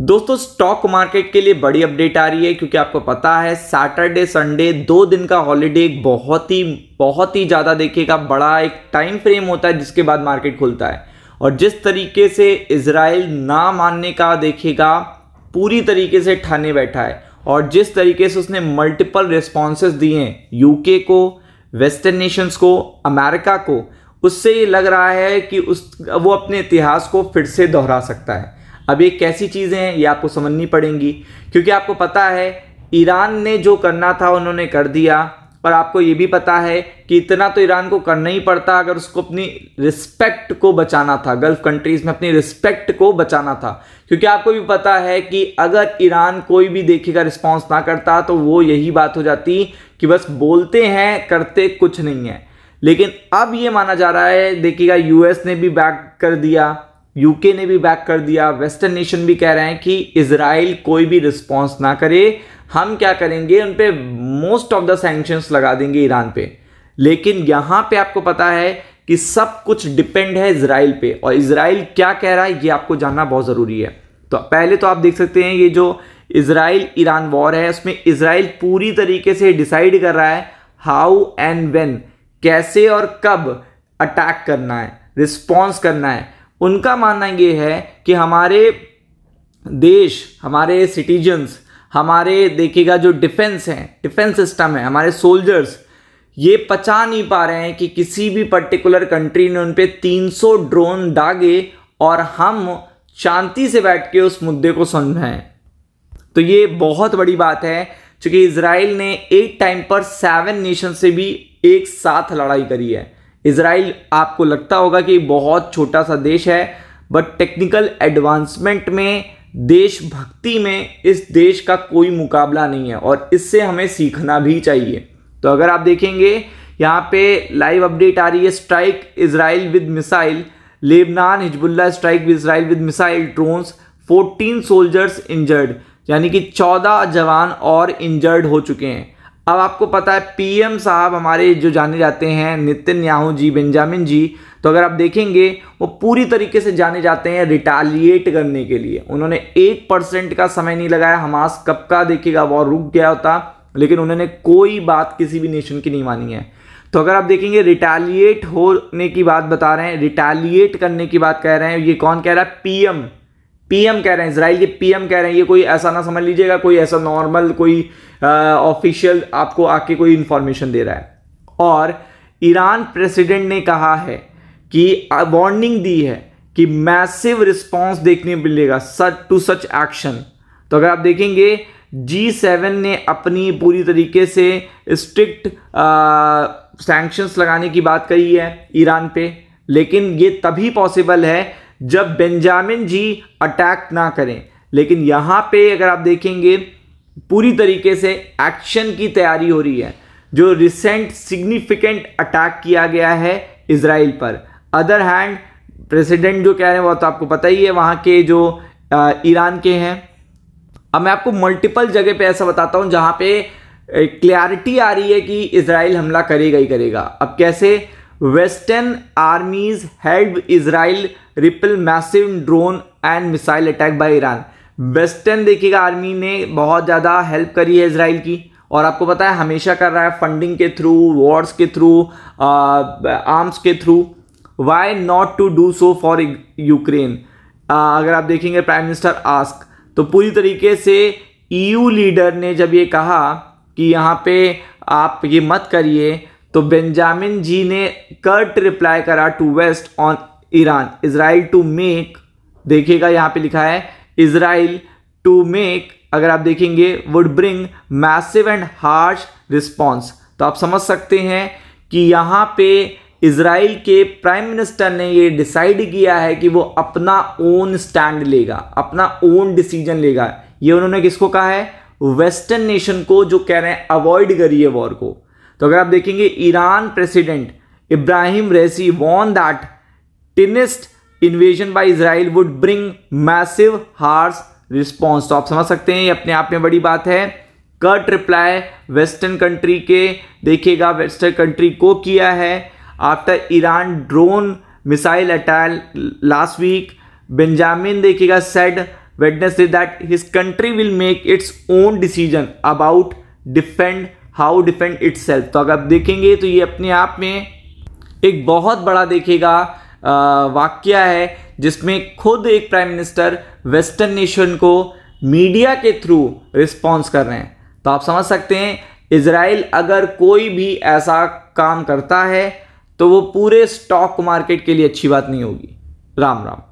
दोस्तों stock market के लिए बड़ी अपडेट आ रही है क्योंकि आपको पता है सैटरडे संडे दो दिन का हॉलीडे एक बहुत ही बहुत ही ज़्यादा देखिएगा बड़ा एक टाइम फ्रेम होता है जिसके बाद मार्केट खुलता है और जिस तरीके से इसराइल ना मानने का देखिएगा पूरी तरीके से ठाने बैठा है और जिस तरीके से उसने मल्टीपल रिस्पॉन्सेज दिए हैं यूके को वेस्टर्न नेशंस को अमेरिका को उससे ये लग रहा है कि उस वो अपने इतिहास को फिर से दोहरा सकता है अब ये कैसी चीज़ें हैं ये आपको समझनी पड़ेंगी क्योंकि आपको पता है ईरान ने जो करना था उन्होंने कर दिया और आपको ये भी पता है कि इतना तो ईरान को करना ही पड़ता अगर उसको अपनी रिस्पेक्ट को बचाना था गल्फ कंट्रीज़ में अपनी रिस्पेक्ट को बचाना था क्योंकि आपको भी पता है कि अगर ईरान कोई भी देखेगा रिस्पॉन्स ना करता तो वो यही बात हो जाती कि बस बोलते हैं करते कुछ नहीं है लेकिन अब ये माना जा रहा है देखिएगा यूएस ने भी बैक कर दिया यूके ने भी बैक कर दिया वेस्टर्न नेशन भी कह रहे हैं कि इसराइल कोई भी रिस्पॉन्स ना करे हम क्या करेंगे उन पर मोस्ट ऑफ द सेंक्शंस लगा देंगे ईरान पे लेकिन यहाँ पे आपको पता है कि सब कुछ डिपेंड है इसराइल पे और इसराइल क्या कह रहा है ये आपको जानना बहुत ज़रूरी है तो पहले तो आप देख सकते हैं ये जो इसराइल ईरान वॉर है उसमें इसराइल पूरी तरीके से डिसाइड कर रहा है हाउ एंड वेन कैसे और कब अटैक करना है रिस्पॉन्स करना है उनका मानना ये है कि हमारे देश हमारे सिटीजन्स हमारे देखिएगा जो डिफेंस हैं डिफेंस सिस्टम है हमारे सोल्जर्स ये पचा नहीं पा रहे हैं कि किसी भी पर्टिकुलर कंट्री ने उन पर 300 ड्रोन दागे और हम शांति से बैठ के उस मुद्दे को समझाएं तो ये बहुत बड़ी बात है चूँकि इसराइल ने एक टाइम पर सेवन नेशन से भी एक साथ लड़ाई करी है इसराइल आपको लगता होगा कि बहुत छोटा सा देश है बट टेक्निकल एडवांसमेंट में देशभक्ति में इस देश का कोई मुकाबला नहीं है और इससे हमें सीखना भी चाहिए तो अगर आप देखेंगे यहाँ पे लाइव अपडेट आ रही है strike Israel with missile Lebanon Hezbollah strike with Israel with missile drones 14 soldiers injured यानी कि 14 जवान और इंजर्ड हो चुके हैं अब आपको पता है पीएम साहब हमारे जो जाने जाते हैं Netanyahu ji Benjamin ji तो अगर आप देखेंगे वो पूरी तरीके से जाने जाते हैं रिटालिएट करने के लिए उन्होंने एक परसेंट का समय नहीं लगाया हमास कब का देखेगा वॉर रुक गया होता लेकिन उन्होंने कोई बात किसी भी नेशन की नहीं मानी है तो अगर आप देखेंगे रिटालिएट होने की बात बता रहे हैं रिटालिएट करने की बात कह रहे हैं ये कौन कह रहा है पीएम पीएम कह रहे हैं इसराइल के पीएम कह रहे हैं ये कोई ऐसा ना समझ लीजिएगा कोई ऐसा नॉर्मल कोई ऑफिशियल आपको आके कोई इंफॉर्मेशन दे रहा है और ईरान प्रेसिडेंट ने कहा है कि वार्निंग दी है कि मैसिव रिस्पांस देखने मिलेगा सच टू सच एक्शन तो अगर आप देखेंगे जी सेवन ने अपनी पूरी तरीके से स्ट्रिक्ट सैंक्शंस लगाने की बात कही है ईरान पे लेकिन ये तभी पॉसिबल है जब बेंजामिन जी अटैक ना करें लेकिन यहाँ पे अगर आप देखेंगे पूरी तरीके से एक्शन की तैयारी हो रही है जो रिसेंट सिग्निफिकेंट अटैक किया गया है इसराइल पर अदर हैंड प्रेसिडेंट जो कह रहे हैं वो तो आपको पता ही है वहाँ के जो ईरान के हैं अब मैं आपको मल्टीपल जगह पे ऐसा बताता हूँ जहाँ पे क्लैरिटी आ रही है कि इसराइल हमला करेगा ही करेगा अब कैसे western armies help Israel repel massive drone and missile attack by Iran western देखिएगा आर्मी ने बहुत ज़्यादा हेल्प करी है इसराइल की और आपको पता है हमेशा कर रहा है फंडिंग के थ्रू वॉर्स के थ्रू आर्म्स के through why not to do so for Ukraine अगर आप देखेंगे प्राइम मिनिस्टर आस्क तो पूरी तरीके से ईयू e लीडर ने जब ये कहा कि यहाँ पे आप ये मत करिए तो बेंजामिन जी ने कर्ट रिप्लाई करा to west on Iran Israel to make देखिएगा यहाँ पे लिखा है इसराइल टू मेक अगर आप देखेंगे would bring massive and harsh response तो आप समझ सकते हैं कि यहाँ पे इसराइल के प्राइम मिनिस्टर ने ये डिसाइड किया है कि वो अपना ओन स्टैंड लेगा अपना ओन डिसीजन लेगा ये उन्होंने किसको कहा है वेस्टर्न नेशन को जो कह रहे हैं अवॉइड करिए वॉर को तो अगर आप देखेंगे ईरान प्रेसिडेंट इब्राहिम रेसी वॉन that Zionist invasion by Israel would bring massive harsh response तो आप समझ सकते हैं ये अपने आप में बड़ी बात है कट रिप्लाई वेस्टर्न कंट्री के देखिएगा वेस्टर्न कंट्री को किया है after Iran drone missile attack last week Benjamin देखिएगा said Wednesday that his country will make its own decision about defend how defend its तो अगर आप देखेंगे तो ये अपने आप में एक बहुत बड़ा देखेगा वाक्य है जिसमें खुद एक प्राइम मिनिस्टर वेस्टर्न नेशन को मीडिया के थ्रू रिस्पॉन्स कर रहे हैं तो आप समझ सकते हैं इसराइल अगर कोई भी ऐसा काम करता है तो वो पूरे स्टॉक मार्केट के लिए अच्छी बात नहीं होगी राम राम